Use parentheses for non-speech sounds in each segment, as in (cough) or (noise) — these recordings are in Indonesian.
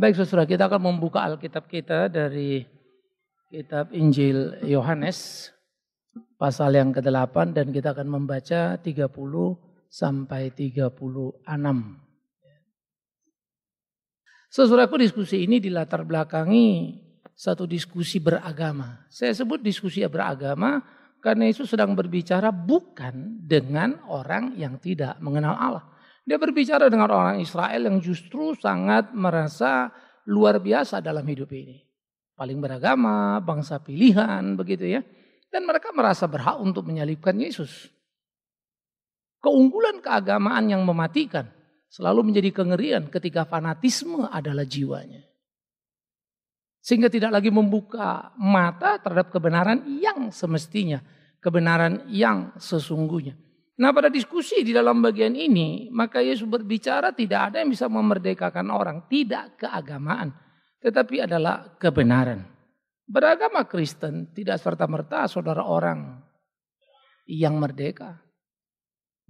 Baik saudara, kita akan membuka Alkitab kita dari kitab Injil Yohanes pasal yang ke-8 dan kita akan membaca 30 sampai 36. Saudaraku diskusi ini dilatar belakangi satu diskusi beragama. Saya sebut diskusi beragama karena Yesus sedang berbicara bukan dengan orang yang tidak mengenal Allah. Dia berbicara dengan orang Israel yang justru sangat merasa luar biasa dalam hidup ini. Paling beragama, bangsa pilihan, begitu ya. Dan mereka merasa berhak untuk menyalibkan Yesus. Keunggulan keagamaan yang mematikan selalu menjadi kengerian ketika fanatisme adalah jiwanya. Sehingga tidak lagi membuka mata terhadap kebenaran yang semestinya, kebenaran yang sesungguhnya. Nah pada diskusi di dalam bagian ini, maka Yesus berbicara tidak ada yang bisa memerdekakan orang. Tidak keagamaan, tetapi adalah kebenaran. Beragama Kristen tidak serta-merta saudara orang yang merdeka.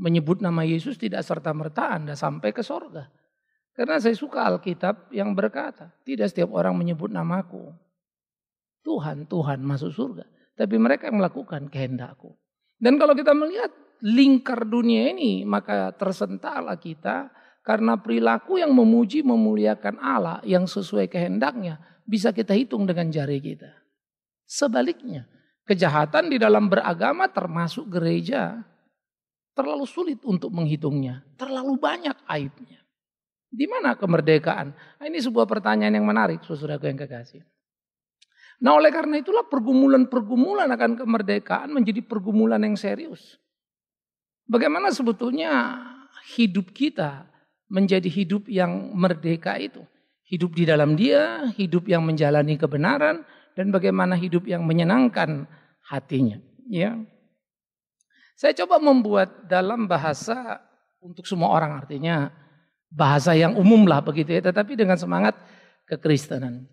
Menyebut nama Yesus tidak serta-merta Anda sampai ke sorga. Karena saya suka Alkitab yang berkata, tidak setiap orang menyebut namaku. Tuhan, Tuhan masuk surga. Tapi mereka yang melakukan kehendakku. Dan kalau kita melihat lingkar dunia ini, maka tersentaklah kita karena perilaku yang memuji memuliakan Allah yang sesuai kehendaknya bisa kita hitung dengan jari kita. Sebaliknya, kejahatan di dalam beragama termasuk gereja terlalu sulit untuk menghitungnya, terlalu banyak aibnya. Di mana kemerdekaan? Nah, ini sebuah pertanyaan yang menarik, saudaraku yang kekasih. Nah oleh karena itulah pergumulan-pergumulan akan kemerdekaan menjadi pergumulan yang serius. Bagaimana sebetulnya hidup kita menjadi hidup yang merdeka itu? Hidup di dalam dia, hidup yang menjalani kebenaran, dan bagaimana hidup yang menyenangkan hatinya. Ya. Saya coba membuat dalam bahasa untuk semua orang artinya bahasa yang umum lah begitu ya, tetapi dengan semangat kekristenan.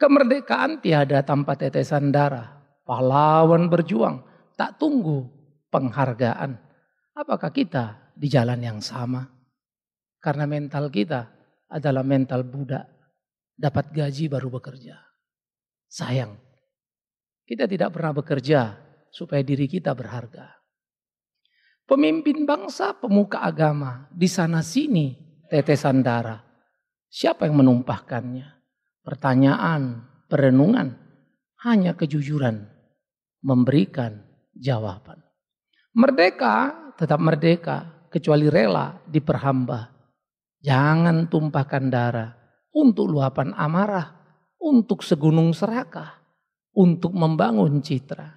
Kemerdekaan tiada tanpa tetesan darah, pahlawan berjuang, tak tunggu penghargaan. Apakah kita di jalan yang sama? Karena mental kita adalah mental budak. Dapat gaji baru bekerja. Sayang. Kita tidak pernah bekerja supaya diri kita berharga. Pemimpin bangsa, pemuka agama, di sana sini tetesan darah. Siapa yang menumpahkannya? Pertanyaan, perenungan, hanya kejujuran memberikan jawaban. Merdeka tetap merdeka, kecuali rela diperhamba. Jangan tumpahkan darah untuk luapan amarah, untuk segunung serakah, untuk membangun citra.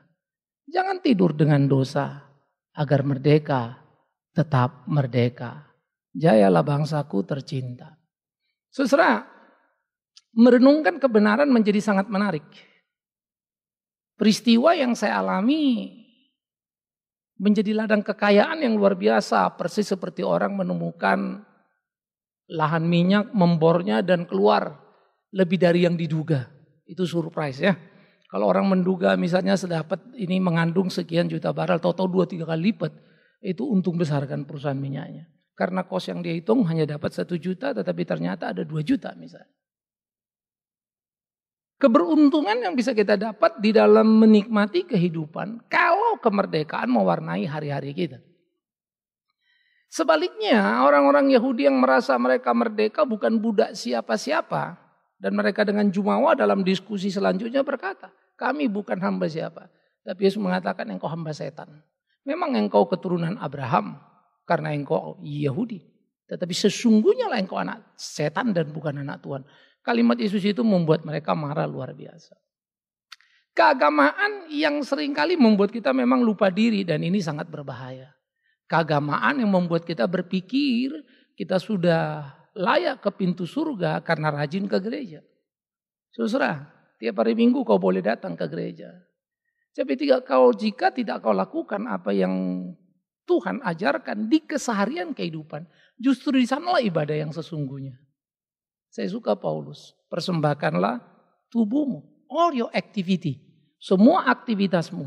Jangan tidur dengan dosa agar merdeka, tetap merdeka. Jayalah bangsaku tercinta. Susra, merenungkan kebenaran menjadi sangat menarik. Peristiwa yang saya alami menjadi ladang kekayaan yang luar biasa, persis seperti orang menemukan lahan minyak, membornya dan keluar lebih dari yang diduga. Itu surprise ya. Kalau orang menduga misalnya sedapat ini mengandung sekian juta barel, total dua tiga kali lipat, itu untung besar kan perusahaan minyaknya. Karena kos yang dihitung hanya dapat satu juta, tetapi ternyata ada dua juta misalnya. Keberuntungan yang bisa kita dapat di dalam menikmati kehidupan kalau kemerdekaan mewarnai hari-hari kita. Sebaliknya, orang-orang Yahudi yang merasa mereka merdeka bukan budak siapa-siapa dan mereka dengan jumawa dalam diskusi selanjutnya berkata, "Kami bukan hamba siapa." Tapi Yesus mengatakan, "Engkau hamba setan." Memang engkau keturunan Abraham karena engkau Yahudi, tetapi sesungguhnya lah engkau anak setan dan bukan anak Tuhan. Kalimat Yesus itu membuat mereka marah luar biasa. Keagamaan yang seringkali membuat kita memang lupa diri dan ini sangat berbahaya. Keagamaan yang membuat kita berpikir kita sudah layak ke pintu surga karena rajin ke gereja. Susra, tiap hari minggu kau boleh datang ke gereja. Tapi tidak kau jika tidak kau lakukan apa yang Tuhan ajarkan di keseharian kehidupan, justru di sanalah ibadah yang sesungguhnya. Saya suka Paulus. Persembahkanlah tubuhmu. All your activity. Semua aktivitasmu.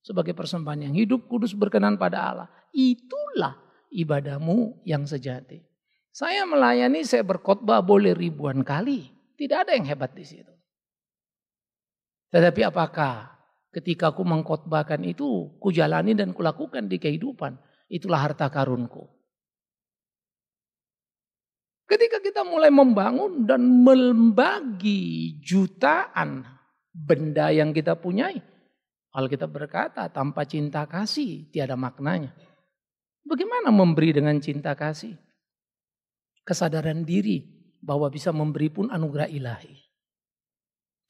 Sebagai persembahan yang hidup kudus berkenan pada Allah. Itulah ibadahmu yang sejati. Saya melayani, saya berkhotbah boleh ribuan kali. Tidak ada yang hebat di situ. Tetapi apakah ketika aku mengkhotbahkan itu, ku jalani dan kulakukan di kehidupan. Itulah harta karunku. Ketika kita mulai membangun dan membagi jutaan benda yang kita punyai. kita berkata tanpa cinta kasih tiada maknanya. Bagaimana memberi dengan cinta kasih? Kesadaran diri bahwa bisa memberi pun anugerah ilahi.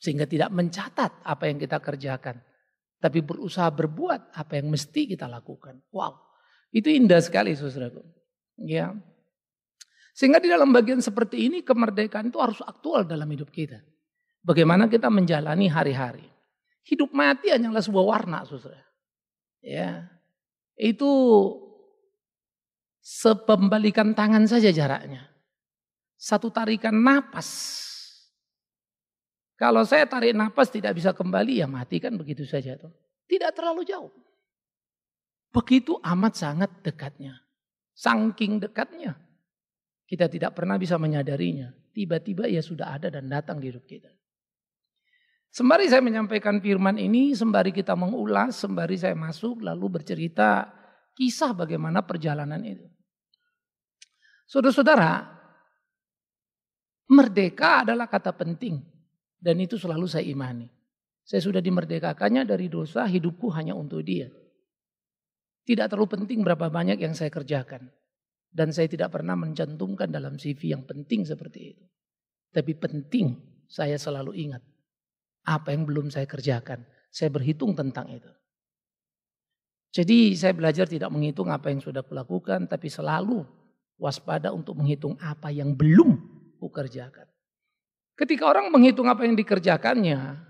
Sehingga tidak mencatat apa yang kita kerjakan. Tapi berusaha berbuat apa yang mesti kita lakukan. Wow, itu indah sekali saudaraku. Ya, sehingga di dalam bagian seperti ini kemerdekaan itu harus aktual dalam hidup kita. Bagaimana kita menjalani hari-hari. Hidup mati hanyalah sebuah warna, saudara. Ya, itu sepembalikan tangan saja jaraknya. Satu tarikan napas. Kalau saya tarik napas tidak bisa kembali ya mati kan begitu saja tuh. Tidak terlalu jauh. Begitu amat sangat dekatnya. Sangking dekatnya kita tidak pernah bisa menyadarinya. Tiba-tiba ia sudah ada dan datang di hidup kita. Sembari saya menyampaikan firman ini, sembari kita mengulas, sembari saya masuk lalu bercerita kisah bagaimana perjalanan itu. Saudara-saudara, merdeka adalah kata penting dan itu selalu saya imani. Saya sudah dimerdekakannya dari dosa, hidupku hanya untuk dia. Tidak terlalu penting berapa banyak yang saya kerjakan. Dan saya tidak pernah mencantumkan dalam CV yang penting seperti itu. Tapi penting saya selalu ingat. Apa yang belum saya kerjakan. Saya berhitung tentang itu. Jadi saya belajar tidak menghitung apa yang sudah kulakukan. Tapi selalu waspada untuk menghitung apa yang belum kukerjakan. Ketika orang menghitung apa yang dikerjakannya.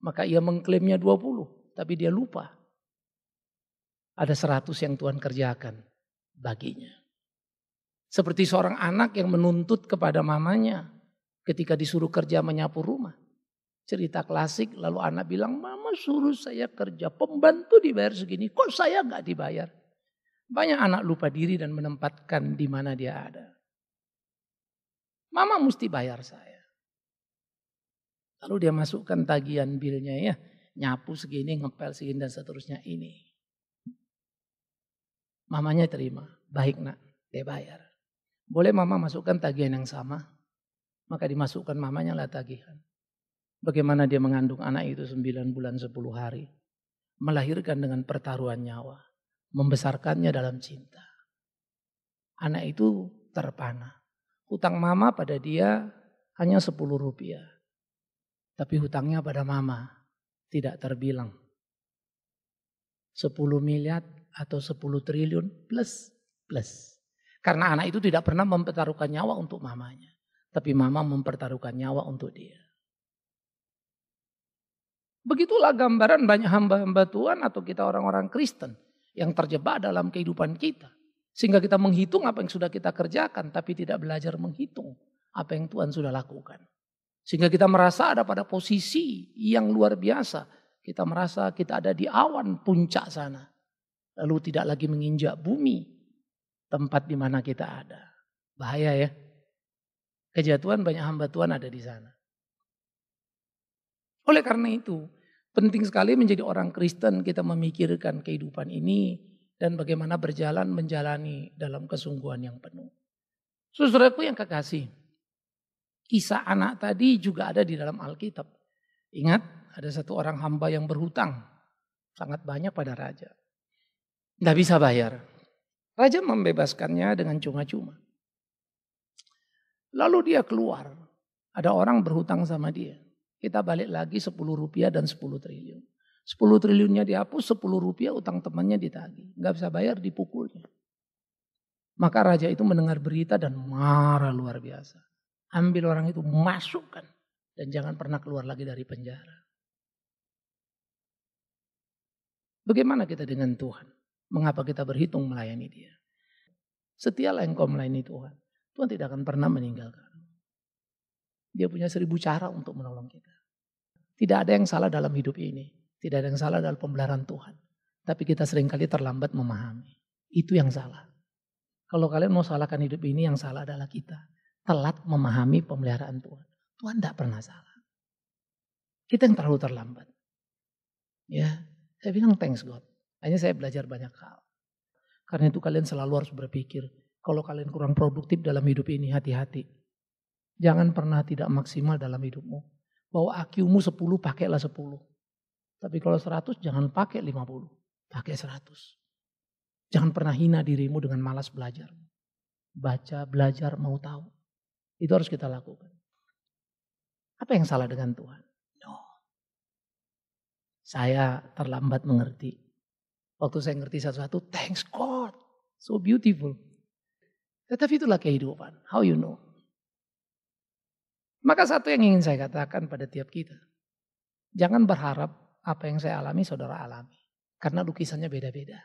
Maka ia mengklaimnya 20. Tapi dia lupa. Ada 100 yang Tuhan kerjakan baginya. Seperti seorang anak yang menuntut kepada mamanya ketika disuruh kerja menyapu rumah. Cerita klasik lalu anak bilang, mama suruh saya kerja, pembantu dibayar segini, kok saya gak dibayar? Banyak anak lupa diri dan menempatkan di mana dia ada. Mama mesti bayar saya. Lalu dia masukkan tagihan bilnya ya, nyapu segini, ngepel segini dan seterusnya ini. Mamanya terima, baik nak, dia bayar. Boleh mama masukkan tagihan yang sama? Maka dimasukkan mamanya lah tagihan. Bagaimana dia mengandung anak itu 9 bulan 10 hari. Melahirkan dengan pertaruhan nyawa. Membesarkannya dalam cinta. Anak itu terpana. Hutang mama pada dia hanya 10 rupiah. Tapi hutangnya pada mama tidak terbilang. 10 miliar atau 10 triliun plus plus. Karena anak itu tidak pernah mempertaruhkan nyawa untuk mamanya. Tapi mama mempertaruhkan nyawa untuk dia. Begitulah gambaran banyak hamba-hamba Tuhan atau kita orang-orang Kristen yang terjebak dalam kehidupan kita. Sehingga kita menghitung apa yang sudah kita kerjakan tapi tidak belajar menghitung apa yang Tuhan sudah lakukan. Sehingga kita merasa ada pada posisi yang luar biasa. Kita merasa kita ada di awan puncak sana. Lalu tidak lagi menginjak bumi tempat di mana kita ada. Bahaya ya. Kejatuhan banyak hamba Tuhan ada di sana. Oleh karena itu, penting sekali menjadi orang Kristen kita memikirkan kehidupan ini dan bagaimana berjalan menjalani dalam kesungguhan yang penuh. Saudaraku yang kekasih, kisah anak tadi juga ada di dalam Alkitab. Ingat, ada satu orang hamba yang berhutang sangat banyak pada raja. Tidak bisa bayar. Raja membebaskannya dengan cuma-cuma. Lalu dia keluar. Ada orang berhutang sama dia. Kita balik lagi 10 rupiah dan 10 triliun. 10 triliunnya dihapus, 10 rupiah utang temannya ditagi. Gak bisa bayar, dipukulnya. Maka raja itu mendengar berita dan marah luar biasa. Ambil orang itu, masukkan. Dan jangan pernah keluar lagi dari penjara. Bagaimana kita dengan Tuhan? Mengapa kita berhitung melayani dia? Setialah engkau melayani Tuhan. Tuhan tidak akan pernah meninggalkan. Dia punya seribu cara untuk menolong kita. Tidak ada yang salah dalam hidup ini. Tidak ada yang salah dalam pembelaran Tuhan. Tapi kita seringkali terlambat memahami. Itu yang salah. Kalau kalian mau salahkan hidup ini, yang salah adalah kita. Telat memahami pemeliharaan Tuhan. Tuhan tidak pernah salah. Kita yang terlalu terlambat. Ya, saya bilang thanks God. Hanya saya belajar banyak hal. Karena itu kalian selalu harus berpikir, kalau kalian kurang produktif dalam hidup ini, hati-hati. Jangan pernah tidak maksimal dalam hidupmu. Bahwa IQ-mu 10, pakailah 10. Tapi kalau 100, jangan pakai 50. Pakai 100. Jangan pernah hina dirimu dengan malas belajar. Baca, belajar, mau tahu. Itu harus kita lakukan. Apa yang salah dengan Tuhan? No. Saya terlambat mengerti. Waktu saya ngerti satu-satu, thanks God. So beautiful. Tetapi itulah kehidupan. How you know? Maka satu yang ingin saya katakan pada tiap kita. Jangan berharap apa yang saya alami saudara alami. Karena lukisannya beda-beda.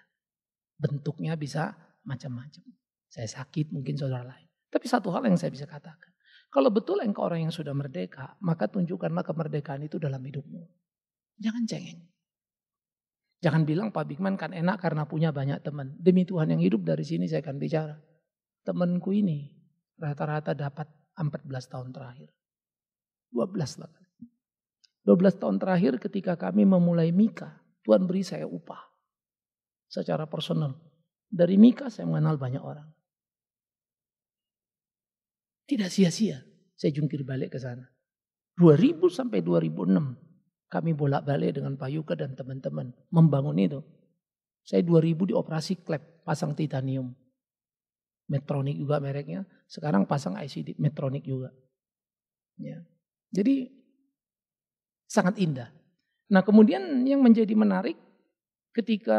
Bentuknya bisa macam-macam. Saya sakit mungkin saudara lain. Tapi satu hal yang saya bisa katakan. Kalau betul engkau orang yang sudah merdeka, maka tunjukkanlah kemerdekaan itu dalam hidupmu. Jangan cengeng. Jangan bilang Pak Bigman kan enak karena punya banyak teman. Demi Tuhan yang hidup dari sini saya akan bicara. Temanku ini rata-rata dapat 14 tahun terakhir. 12 lah. 12 tahun terakhir ketika kami memulai Mika, Tuhan beri saya upah secara personal. Dari Mika saya mengenal banyak orang. Tidak sia-sia saya jungkir balik ke sana. 2000 sampai 2006 kami bolak-balik dengan Pak Yuka dan teman-teman membangun itu. Saya 2000 dioperasi klep, pasang titanium. Metronik juga mereknya. Sekarang pasang ICD Metronik juga. Ya. Jadi sangat indah. Nah kemudian yang menjadi menarik ketika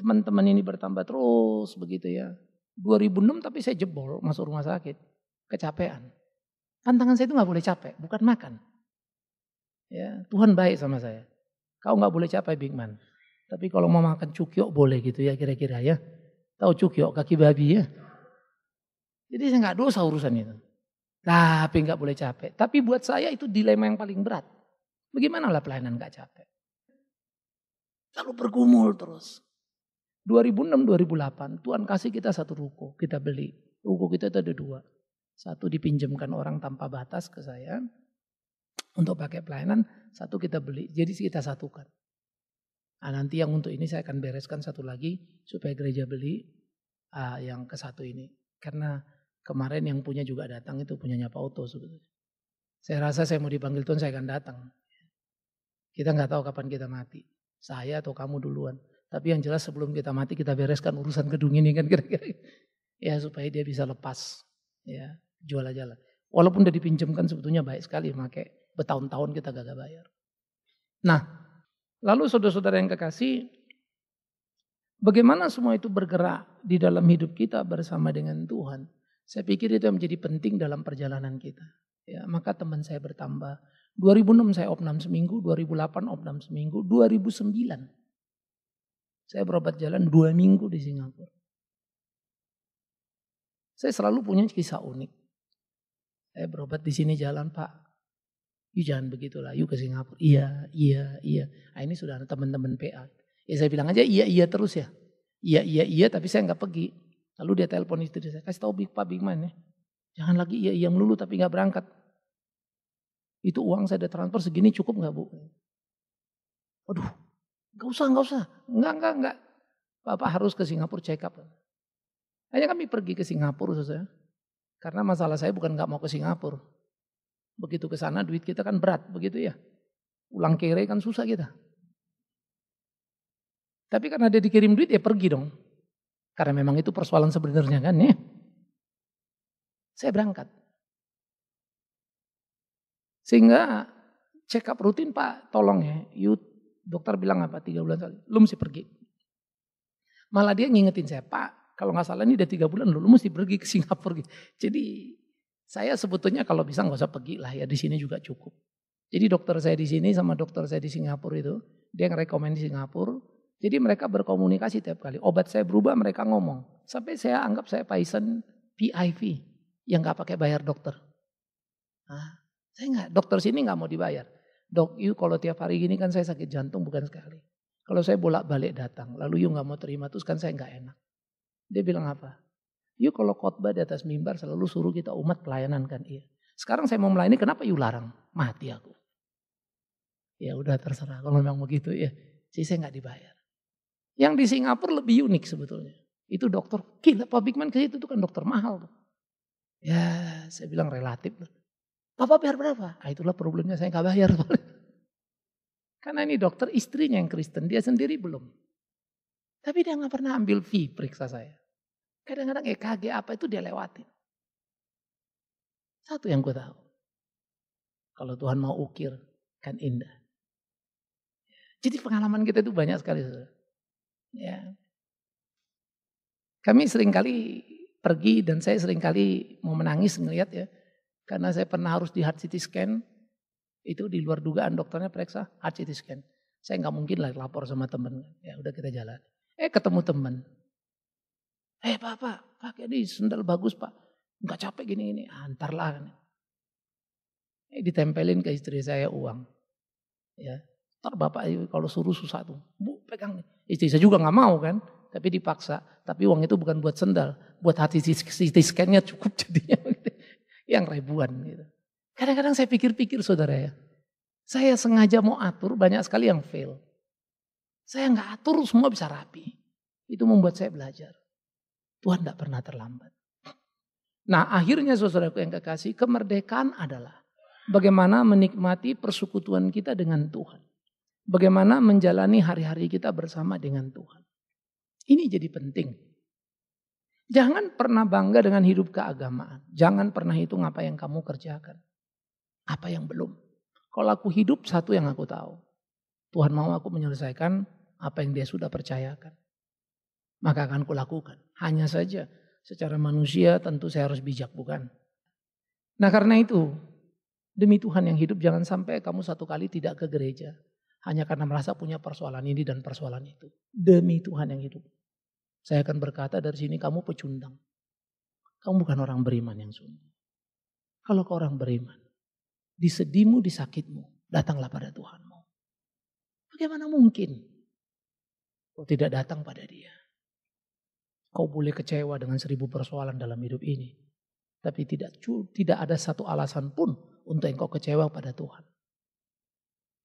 teman-teman ini bertambah terus begitu ya. 2006 tapi saya jebol masuk rumah sakit. Kecapean. Tantangan saya itu nggak boleh capek, bukan makan. Ya, Tuhan baik sama saya. Kau nggak boleh capai man. Tapi kalau mau makan cukyok boleh gitu ya kira-kira ya. Tahu cukyok kaki babi ya. Jadi saya nggak dosa urusan itu. Tapi nggak boleh capek. Tapi buat saya itu dilema yang paling berat. Bagaimana lah pelayanan nggak capek? Lalu bergumul terus. 2006-2008 Tuhan kasih kita satu ruko, kita beli. Ruko kita itu ada dua. Satu dipinjamkan orang tanpa batas ke saya, untuk pakai pelayanan, satu kita beli. Jadi kita satukan. Nah, nanti yang untuk ini saya akan bereskan satu lagi supaya gereja beli uh, yang ke satu ini. Karena kemarin yang punya juga datang itu punyanya Pak Oto sebetulnya. Saya rasa saya mau dipanggil Tuhan saya akan datang. Kita nggak tahu kapan kita mati. Saya atau kamu duluan. Tapi yang jelas sebelum kita mati kita bereskan urusan gedung ini kan (laughs) kira-kira. Ya supaya dia bisa lepas. Ya jual aja lah. Walaupun udah dipinjamkan sebetulnya baik sekali pakai Bertahun-tahun kita gagal bayar. Nah, lalu saudara-saudara yang kekasih, bagaimana semua itu bergerak di dalam hidup kita bersama dengan Tuhan? Saya pikir itu yang menjadi penting dalam perjalanan kita. Ya, maka teman saya bertambah. 2006 saya opnam seminggu, 2008 opnam seminggu, 2009 saya berobat jalan dua minggu di Singapura. Saya selalu punya kisah unik. Saya berobat di sini jalan, Pak you jangan lah. Yuk ke Singapura. Iya, iya, iya. Nah, ini sudah teman-teman PA. Ya saya bilang aja iya, iya terus ya. Iya, iya, iya tapi saya nggak pergi. Lalu dia telepon istri saya, kasih tau Big Pak Bigman ya. Jangan lagi iya, iya melulu tapi nggak berangkat. Itu uang saya ada transfer segini cukup nggak bu? Waduh, nggak usah, nggak usah. Nggak, nggak, nggak. Bapak harus ke Singapura check up. Hanya kami pergi ke Singapura saya. Karena masalah saya bukan nggak mau ke Singapura. Begitu ke sana duit kita kan berat, begitu ya. ulang kere kan susah kita. Tapi karena dia dikirim duit ya pergi dong. Karena memang itu persoalan sebenarnya kan ya. Saya berangkat. Sehingga check up rutin Pak, tolong ya. You, dokter bilang apa? Tiga bulan sekali. Lu mesti pergi. Malah dia ngingetin saya, Pak, kalau nggak salah ini udah tiga bulan lu, lu mesti pergi ke Singapura. Jadi saya sebetulnya kalau bisa nggak usah pergi lah ya di sini juga cukup. Jadi dokter saya di sini sama dokter saya di Singapura itu, dia yang rekomend di Singapura. Jadi mereka berkomunikasi tiap kali. Obat saya berubah mereka ngomong. Sampai saya anggap saya pasien PIV yang nggak pakai bayar dokter. Hah? Saya nggak, dokter sini nggak mau dibayar. Dok, you kalau tiap hari gini kan saya sakit jantung bukan sekali. Kalau saya bolak-balik datang, lalu you nggak mau terima, terus kan saya nggak enak. Dia bilang apa? Yuk kalau khotbah di atas mimbar selalu suruh kita umat pelayanan kan. Iya. Sekarang saya mau melayani kenapa you larang? Mati aku. Ya udah terserah kalau memang begitu ya. Si saya nggak dibayar. Yang di Singapura lebih unik sebetulnya. Itu dokter gila Pak Bigman ke situ itu kan dokter mahal. Tuh. Ya saya bilang relatif. Papa bayar berapa? Ah, itulah problemnya saya nggak bayar. (laughs) Karena ini dokter istrinya yang Kristen, dia sendiri belum. Tapi dia nggak pernah ambil fee periksa saya. Kadang-kadang EKG apa itu dia lewatin. Satu yang gue tahu. Kalau Tuhan mau ukir, kan indah. Jadi pengalaman kita itu banyak sekali. Ya. Kami seringkali pergi dan saya seringkali mau menangis ngelihat ya. Karena saya pernah harus di heart CT scan. Itu di luar dugaan dokternya periksa heart CT scan. Saya nggak mungkin lah lapor sama temen. Ya udah kita jalan. Eh ketemu temen. Eh bapak, pakai ini sendal bagus pak. Enggak capek gini ini, antarlah. Ah, eh, ditempelin ke istri saya uang. Ya, ntar bapak kalau suruh susah tuh, bu pegang. Istri saya juga nggak mau kan, tapi dipaksa. Tapi uang itu bukan buat sendal, buat hati CT scan-nya cukup (laughs) jadinya. Yang ribuan gitu. Kadang-kadang saya pikir-pikir saudara ya, saya sengaja mau atur banyak sekali yang fail. Saya nggak atur semua bisa rapi. Itu membuat saya belajar. Tuhan tidak pernah terlambat. Nah akhirnya saudaraku yang kekasih kemerdekaan adalah bagaimana menikmati persekutuan kita dengan Tuhan. Bagaimana menjalani hari-hari kita bersama dengan Tuhan. Ini jadi penting. Jangan pernah bangga dengan hidup keagamaan. Jangan pernah hitung apa yang kamu kerjakan. Apa yang belum. Kalau aku hidup satu yang aku tahu. Tuhan mau aku menyelesaikan apa yang dia sudah percayakan. Maka akan kulakukan. Hanya saja secara manusia tentu saya harus bijak bukan? Nah karena itu demi Tuhan yang hidup jangan sampai kamu satu kali tidak ke gereja. Hanya karena merasa punya persoalan ini dan persoalan itu. Demi Tuhan yang hidup. Saya akan berkata dari sini kamu pecundang. Kamu bukan orang beriman yang sungguh. Kalau kau orang beriman, di sedimu di sakitmu, datanglah pada Tuhanmu. Bagaimana mungkin kau tidak datang pada dia? Kau boleh kecewa dengan seribu persoalan dalam hidup ini. Tapi tidak tidak ada satu alasan pun untuk engkau kecewa pada Tuhan.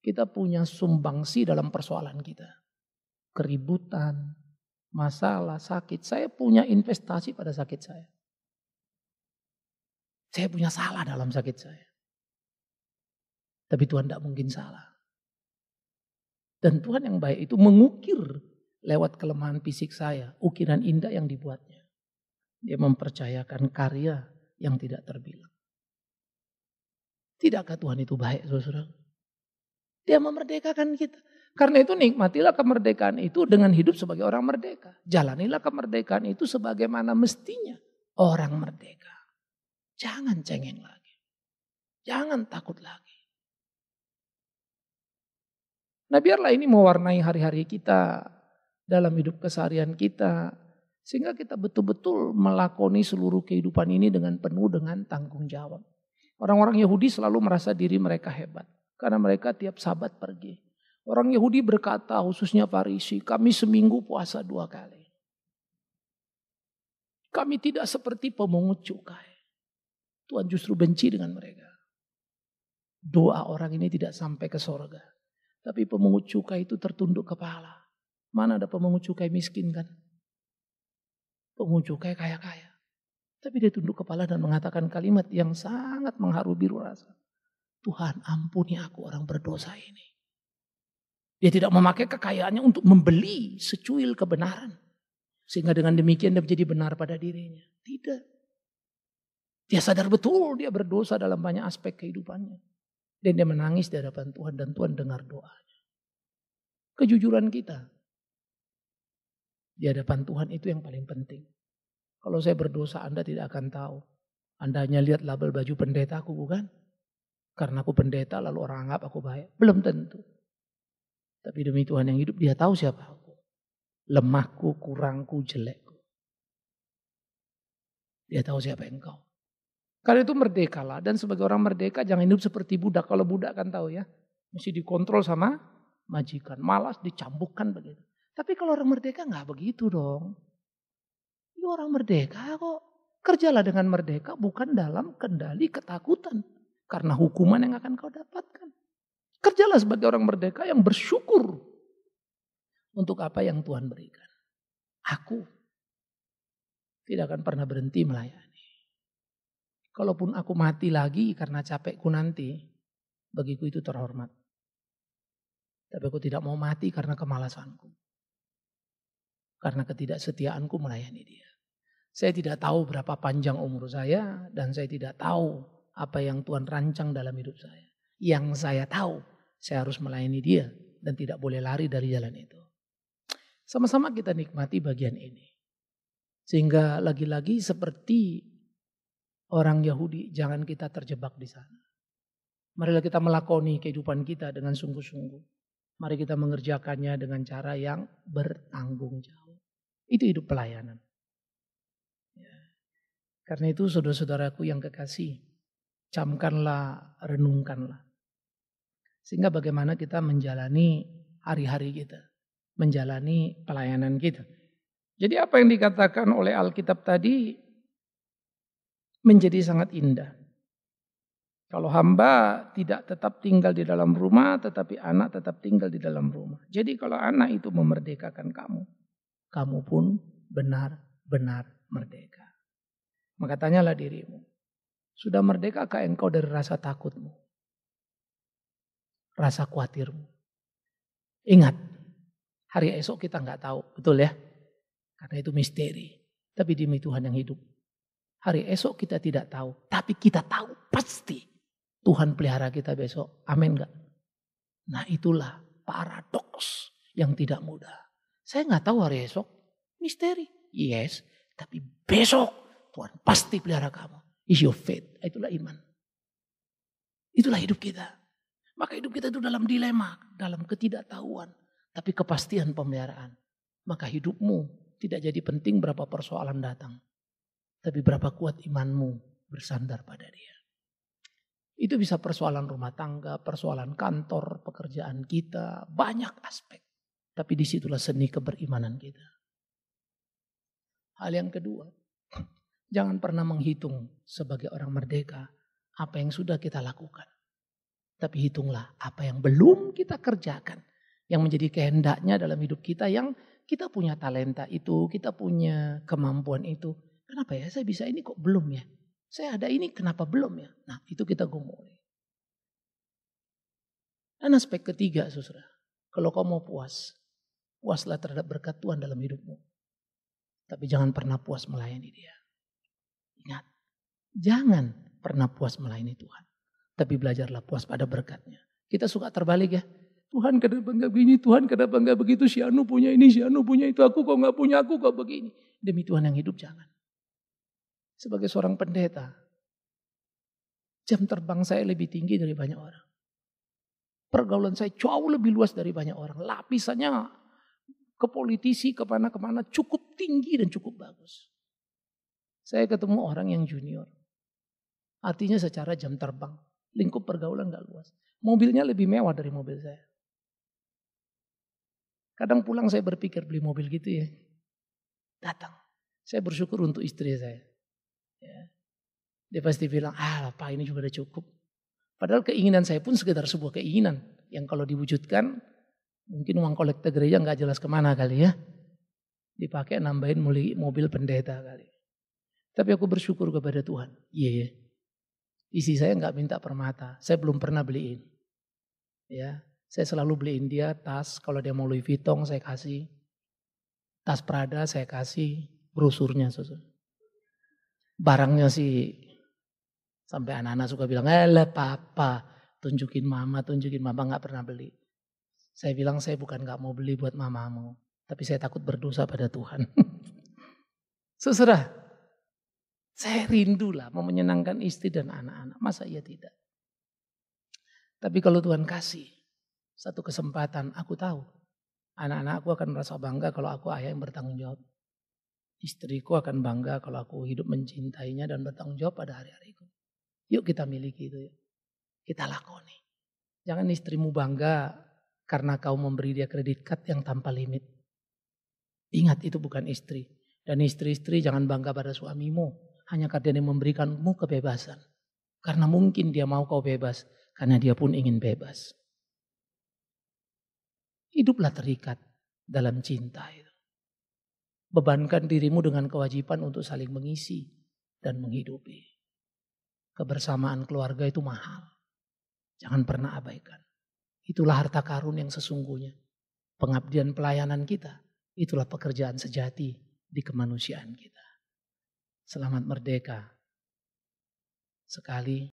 Kita punya sumbangsi dalam persoalan kita. Keributan, masalah, sakit. Saya punya investasi pada sakit saya. Saya punya salah dalam sakit saya. Tapi Tuhan tidak mungkin salah. Dan Tuhan yang baik itu mengukir lewat kelemahan fisik saya, ukiran indah yang dibuatnya. Dia mempercayakan karya yang tidak terbilang. Tidakkah Tuhan itu baik, saudara? Dia memerdekakan kita. Karena itu nikmatilah kemerdekaan itu dengan hidup sebagai orang merdeka. Jalanilah kemerdekaan itu sebagaimana mestinya orang merdeka. Jangan cengeng lagi. Jangan takut lagi. Nah biarlah ini mewarnai hari-hari kita dalam hidup keseharian kita. Sehingga kita betul-betul melakoni seluruh kehidupan ini dengan penuh dengan tanggung jawab. Orang-orang Yahudi selalu merasa diri mereka hebat. Karena mereka tiap sabat pergi. Orang Yahudi berkata khususnya Farisi, kami seminggu puasa dua kali. Kami tidak seperti pemungut cukai. Tuhan justru benci dengan mereka. Doa orang ini tidak sampai ke sorga. Tapi pemungut cukai itu tertunduk kepala. Mana ada pemungu cukai miskin kan? Pemungu cukai kaya-kaya. Tapi dia tunduk kepala dan mengatakan kalimat yang sangat mengharu biru rasa. Tuhan ampuni aku orang berdosa ini. Dia tidak memakai kekayaannya untuk membeli secuil kebenaran. Sehingga dengan demikian dia menjadi benar pada dirinya. Tidak. Dia sadar betul dia berdosa dalam banyak aspek kehidupannya. Dan dia menangis di hadapan Tuhan dan Tuhan dengar doanya. Kejujuran kita di hadapan Tuhan itu yang paling penting. Kalau saya berdosa Anda tidak akan tahu. Anda hanya lihat label baju pendeta aku bukan? Karena aku pendeta lalu orang anggap aku baik. Belum tentu. Tapi demi Tuhan yang hidup dia tahu siapa aku. Lemahku, kurangku, jelekku. Dia tahu siapa engkau. Karena itu merdeka lah dan sebagai orang merdeka jangan hidup seperti budak. Kalau budak kan tahu ya, mesti dikontrol sama majikan. Malas dicambukkan begitu. Tapi kalau orang merdeka nggak begitu dong. Ya orang merdeka kok. Kerjalah dengan merdeka bukan dalam kendali ketakutan. Karena hukuman yang akan kau dapatkan. Kerjalah sebagai orang merdeka yang bersyukur. Untuk apa yang Tuhan berikan. Aku tidak akan pernah berhenti melayani. Kalaupun aku mati lagi karena capekku nanti, bagiku itu terhormat. Tapi aku tidak mau mati karena kemalasanku karena ketidaksetiaanku melayani dia. Saya tidak tahu berapa panjang umur saya dan saya tidak tahu apa yang Tuhan rancang dalam hidup saya. Yang saya tahu saya harus melayani dia dan tidak boleh lari dari jalan itu. Sama-sama kita nikmati bagian ini. Sehingga lagi-lagi seperti orang Yahudi jangan kita terjebak di sana. Marilah kita melakoni kehidupan kita dengan sungguh-sungguh. Mari kita mengerjakannya dengan cara yang bertanggung jawab. Itu hidup pelayanan. Ya. Karena itu saudara-saudaraku yang kekasih, camkanlah, renungkanlah. Sehingga bagaimana kita menjalani hari-hari kita, menjalani pelayanan kita. Jadi apa yang dikatakan oleh Alkitab tadi menjadi sangat indah. Kalau hamba tidak tetap tinggal di dalam rumah, tetapi anak tetap tinggal di dalam rumah. Jadi kalau anak itu memerdekakan kamu, kamu pun benar-benar merdeka. Maka tanyalah dirimu, sudah merdekakah engkau dari rasa takutmu? Rasa khawatirmu? Ingat, hari esok kita nggak tahu, betul ya? Karena itu misteri. Tapi demi Tuhan yang hidup. Hari esok kita tidak tahu, tapi kita tahu pasti Tuhan pelihara kita besok. Amin nggak? Nah itulah paradoks yang tidak mudah. Saya nggak tahu hari esok. Misteri. Yes, tapi besok Tuhan pasti pelihara kamu. Is your faith. Itulah iman. Itulah hidup kita. Maka hidup kita itu dalam dilema, dalam ketidaktahuan. Tapi kepastian pemeliharaan. Maka hidupmu tidak jadi penting berapa persoalan datang. Tapi berapa kuat imanmu bersandar pada dia. Itu bisa persoalan rumah tangga, persoalan kantor, pekerjaan kita, banyak aspek. Tapi disitulah seni keberimanan kita. Hal yang kedua, jangan pernah menghitung sebagai orang merdeka apa yang sudah kita lakukan. Tapi hitunglah apa yang belum kita kerjakan. Yang menjadi kehendaknya dalam hidup kita yang kita punya talenta itu, kita punya kemampuan itu. Kenapa ya saya bisa ini kok belum ya? Saya ada ini kenapa belum ya? Nah itu kita gumuli. Dan aspek ketiga susra, kalau kau mau puas, Puaslah terhadap berkat Tuhan dalam hidupmu. Tapi jangan pernah puas melayani dia. Ingat, jangan pernah puas melayani Tuhan. Tapi belajarlah puas pada berkatnya. Kita suka terbalik ya. Tuhan kenapa enggak begini, Tuhan kenapa enggak begitu, si Anu punya ini, si Anu punya itu, aku kok enggak punya, aku kok begini. Demi Tuhan yang hidup jangan. Sebagai seorang pendeta, jam terbang saya lebih tinggi dari banyak orang. Pergaulan saya jauh lebih luas dari banyak orang. Lapisannya ke politisi, kemana-kemana cukup tinggi dan cukup bagus. Saya ketemu orang yang junior. Artinya secara jam terbang. Lingkup pergaulan gak luas. Mobilnya lebih mewah dari mobil saya. Kadang pulang saya berpikir beli mobil gitu ya. Datang. Saya bersyukur untuk istri saya. Ya. Dia pasti bilang, ah apa ini juga udah cukup. Padahal keinginan saya pun sekedar sebuah keinginan. Yang kalau diwujudkan Mungkin uang kolektor gereja nggak jelas kemana kali ya. Dipakai nambahin mobil pendeta kali. Tapi aku bersyukur kepada Tuhan. Iya Yeah. Isi saya nggak minta permata. Saya belum pernah beliin. Ya, saya selalu beliin dia tas. Kalau dia mau Louis Vuitton saya kasih. Tas Prada saya kasih. Brosurnya. Barangnya sih sampai anak-anak suka bilang, eh papa tunjukin mama, tunjukin mama nggak pernah beli. Saya bilang saya bukan gak mau beli buat mamamu. Tapi saya takut berdosa pada Tuhan. Seserah. (laughs) Saya rindulah mau menyenangkan istri dan anak-anak. Masa iya tidak? Tapi kalau Tuhan kasih satu kesempatan, aku tahu anak anak aku akan merasa bangga kalau aku ayah yang bertanggung jawab. Istriku akan bangga kalau aku hidup mencintainya dan bertanggung jawab pada hari-hariku. Yuk kita miliki itu. Yuk. Kita lakoni. Jangan istrimu bangga karena kau memberi dia kredit card yang tanpa limit. Ingat itu bukan istri. Dan istri-istri jangan bangga pada suamimu. Hanya karena dia memberikanmu kebebasan. Karena mungkin dia mau kau bebas. Karena dia pun ingin bebas. Hiduplah terikat dalam cinta Bebankan dirimu dengan kewajiban untuk saling mengisi dan menghidupi. Kebersamaan keluarga itu mahal. Jangan pernah abaikan. Itulah harta karun yang sesungguhnya. Pengabdian pelayanan kita, itulah pekerjaan sejati di kemanusiaan kita. Selamat merdeka. Sekali